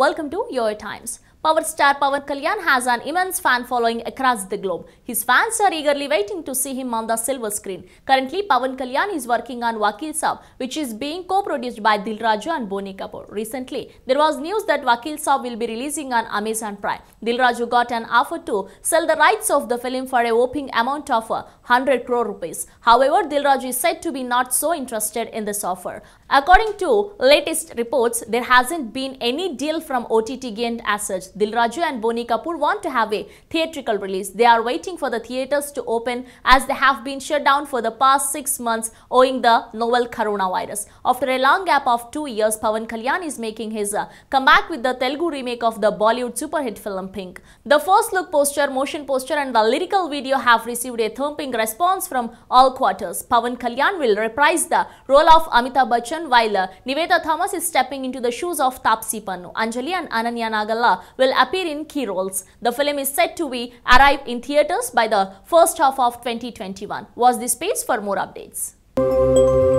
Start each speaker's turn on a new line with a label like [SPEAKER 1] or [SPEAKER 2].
[SPEAKER 1] Welcome to Your Times. Power star Pawan Kalyan has an immense fan following across the globe. His fans are eagerly waiting to see him on the silver screen. Currently, Pawan Kalyan is working on Wakil Saab, which is being co-produced by Dil Raju and Boni Kapoor. Recently, there was news that Wakil Saab will be releasing on Amazon Prime. Dil Raju got an offer to sell the rights of the film for a whopping amount of 100 uh, crore rupees. However, Dil Raju is said to be not so interested in this offer. According to latest reports, there hasn't been any deal from OTT gained as such actors Dilraju and Boni Kapoor want to have a theatrical release. They are waiting for the theatres to open as they have been shut down for the past six months owing the novel coronavirus. After a long gap of two years, Pawan Kalyan is making his uh, comeback with the Telugu remake of the Bollywood superhit film Pink. The first look poster, motion poster and the lyrical video have received a thumping response from all quarters. Pawan Kalyan will reprise the role of Amitabh Bachchan while uh, Niveta Thomas is stepping into the shoes of Tapsi Pannu. Anjali and Ananya Nagala will appear in key roles. The film is set to be arrive in theatres by the first half of 2021. Was this page for more updates.